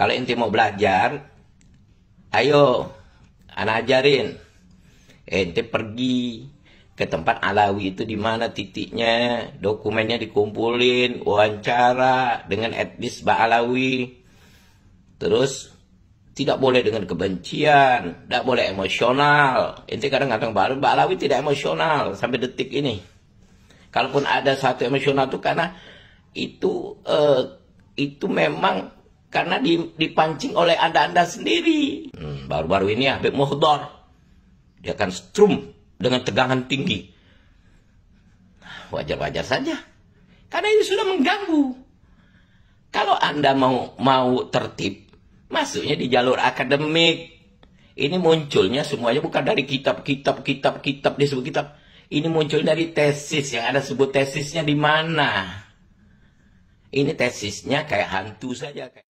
Kalau inti mau belajar, ayo anak ajarin. Ente eh, pergi ke tempat Alawi itu di mana titiknya, dokumennya dikumpulin, wawancara dengan etnis Alawi. Terus tidak boleh dengan kebencian, tidak boleh emosional. Ente kadang-kadang baru Alawi tidak emosional sampai detik ini. Kalaupun ada satu emosional itu karena itu Uh, itu memang karena dipancing oleh anda-anda sendiri. Hmm. Baru-baru hmm, ini Habib Muhdor, dia akan strum dengan tegangan tinggi. Wajar-wajar saja, karena ini sudah mengganggu. Kalau anda mau mau tertib, masuknya di jalur akademik. Ini munculnya semuanya bukan dari kitab-kitab, kitab-kitab disebut kitab. Ini muncul dari tesis yang ada sebut tesisnya di mana. Ini tesisnya kayak hantu saja.